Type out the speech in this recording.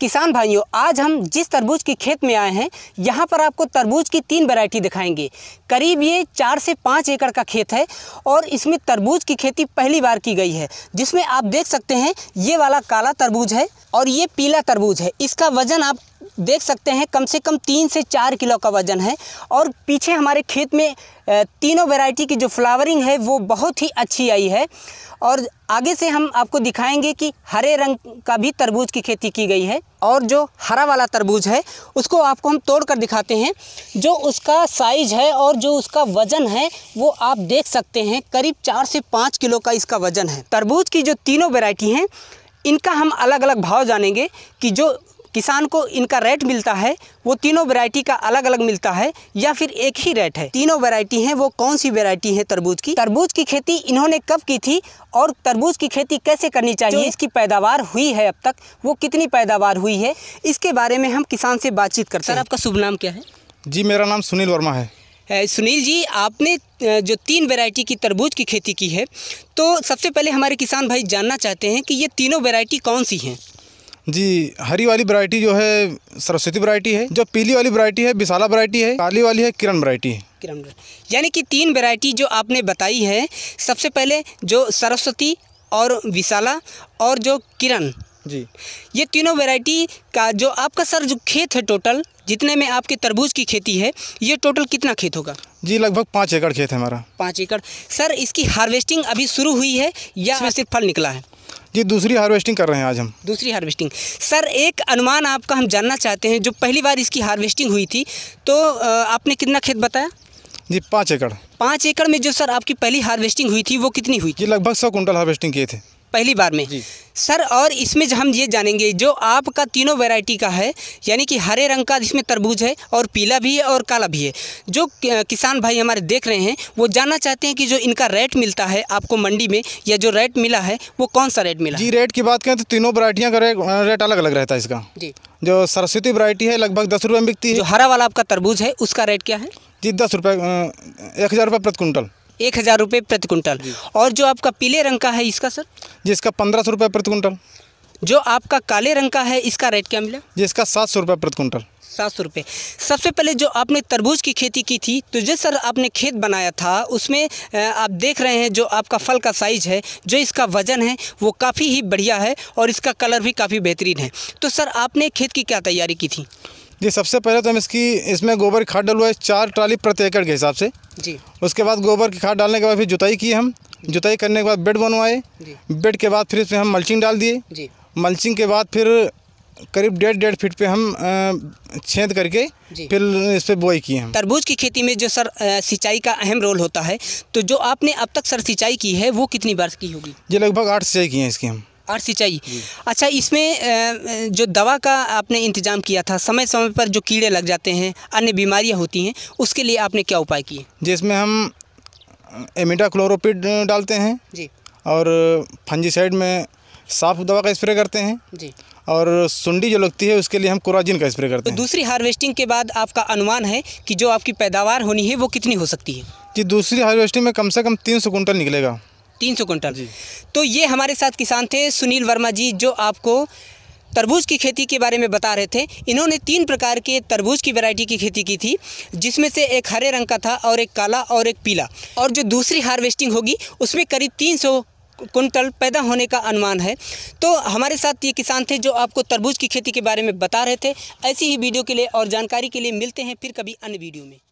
किसान भाइयों आज हम जिस तरबूज के खेत में आए हैं यहाँ पर आपको तरबूज की तीन वैरायटी दिखाएंगे करीब ये चार से पाँच एकड़ का खेत है और इसमें तरबूज की खेती पहली बार की गई है जिसमें आप देख सकते हैं ये वाला काला तरबूज है और ये पीला तरबूज है इसका वज़न आप देख सकते हैं कम से कम तीन से चार किलो का वज़न है और पीछे हमारे खेत में तीनों वैरायटी की जो फ्लावरिंग है वो बहुत ही अच्छी आई है और आगे से हम आपको दिखाएंगे कि हरे रंग का भी तरबूज की खेती की गई है और जो हरा वाला तरबूज है उसको आपको हम तोड़ कर दिखाते हैं जो उसका साइज है और जो उसका वज़न है वो आप देख सकते हैं करीब चार से पाँच किलो का इसका वज़न है तरबूज की जो तीनों वेराइटी हैं इनका हम अलग अलग भाव जानेंगे कि जो किसान को इनका रेट मिलता है वो तीनों वेरायटी का अलग अलग मिलता है या फिर एक ही रेट है तीनों वेरायटी हैं वो कौन सी वेरायटी है तरबूज की तरबूज की खेती इन्होंने कब की थी और तरबूज की खेती कैसे करनी चाहिए इसकी पैदावार हुई है अब तक वो कितनी पैदावार हुई है इसके बारे में हम किसान से बातचीत करते हैं आपका शुभ नाम क्या है जी मेरा नाम सुनील वर्मा है सुनील जी आपने जो तीन वैरायटी की तरबूज की खेती की है तो सबसे पहले हमारे किसान भाई जानना चाहते हैं कि ये तीनों वैरायटी कौन सी हैं जी हरी वाली वरायटी जो है सरस्वती वरायटी है जो पीली वाली वरायटी है विशाला वरायटी है काली वाली है किरण वरायटी है किरण यानी कि तीन वरायटी जो आपने बताई है सबसे पहले जो सरस्वती और विशाला और जो किरण जी ये तीनों वैरायटी का जो आपका सर जो खेत है टोटल जितने में आपके तरबूज की खेती है ये टोटल कितना खेत होगा जी लगभग पाँच एकड़ खेत है हमारा पाँच एकड़ सर इसकी हार्वेस्टिंग अभी शुरू हुई है या सिर्फ फल निकला है जी दूसरी हार्वेस्टिंग कर रहे हैं आज हम दूसरी हार्वेस्टिंग सर एक अनुमान आपका हम जानना चाहते हैं जो पहली बार इसकी हार्वेस्टिंग हुई थी तो आपने कितना खेत बताया जी पाँच एकड़ पाँच एकड़ में जो सर आपकी पहली हार्वेस्टिंग हुई थी वो कितनी हुई थी लगभग सौ कुंटल हार्वेस्टिंग किए थे पहली बार में सर और इसमें जो हम ये जानेंगे जो आपका तीनों वैरायटी का है यानी कि हरे रंग का जिसमें तरबूज है और पीला भी है और काला भी है जो किसान भाई हमारे देख रहे हैं वो जानना चाहते हैं कि जो इनका रेट मिलता है आपको मंडी में या जो रेट मिला है वो कौन सा रेट मिला जी रेट की बात करें तो तीनों वरायटियाँ का रेट अलग अलग रहता है इसका जी जो सरस्वती वरायटी है लगभग दस रुपये में बिकती है जो हरा वाला आपका तरबूज है उसका रेट क्या है जी दस रुपये एक हज़ार रुपये प्रति कुंटल एक हज़ार रुपये प्रति कुंटल और जो आपका पीले रंग का है इसका सर जिसका पंद्रह सौ रुपये प्रति कुंटल जो आपका काले रंग का है इसका रेट क्या मिला जिसका सात सौ रुपये प्रति कुंटल सात सौ रुपये सबसे पहले जो आपने तरबूज की खेती की थी तो जो सर आपने खेत बनाया था उसमें आप देख रहे हैं जो आपका फल का साइज है जो इसका वज़न है वो काफ़ी ही बढ़िया है और इसका कलर भी काफ़ी बेहतरीन है तो सर आपने खेत की क्या तैयारी की थी जी सबसे पहले तो हम इसकी इसमें गोबर की खाद डलवाए चार ट्राली प्रति एकड़ के हिसाब से जी उसके बाद गोबर की खाद डालने के बाद फिर जुताई की हम जुताई करने के बाद बेड बनवाए बेड के बाद फिर इसमें हम मल्चिंग डाल दिए मल्चिंग के बाद फिर करीब डेढ़ डेढ़ फीट पे हम छेद करके फिर इस पर बुआई किए हैं तरबूज की खेती में जो सर सिंचाई का अहम रोल होता है तो जो आपने अब तक सर सिंचाई की है वो कितनी बार की होगी जी लगभग आठ सिंचाई की है इसकी हम और सिंचाई अच्छा इसमें जो दवा का आपने इंतजाम किया था समय समय पर जो कीड़े लग जाते हैं अन्य बीमारियां होती हैं उसके लिए आपने क्या उपाय किए जिसमें हम एमिडा क्लोरोपिड डालते हैं जी और फंजीसाइड में साफ दवा का स्प्रे करते हैं जी और सुंडी जो लगती है उसके लिए हम कोराजिन का स्प्रे करते तो हैं दूसरी हार्वेस्टिंग के बाद आपका अनुमान है कि जो आपकी पैदावार होनी है वो कितनी हो सकती है जी दूसरी हार्वेस्टिंग में कम से कम तीन सौ कुंटल निकलेगा तीन सौ कुंटल तो ये हमारे साथ किसान थे सुनील वर्मा जी जो आपको तरबूज की खेती के बारे में बता रहे थे इन्होंने तीन प्रकार के तरबूज की वैरायटी की खेती की थी जिसमें से एक हरे रंग का था और एक काला और एक पीला और जो दूसरी हार्वेस्टिंग होगी उसमें करीब सौ कुंटल पैदा होने का अनुमान है तो हमारे साथ ये किसान थे जो आपको तरबूज की खेती के बारे में बता रहे थे ऐसी ही वीडियो के लिए और जानकारी के लिए मिलते हैं फिर कभी अन्य वीडियो में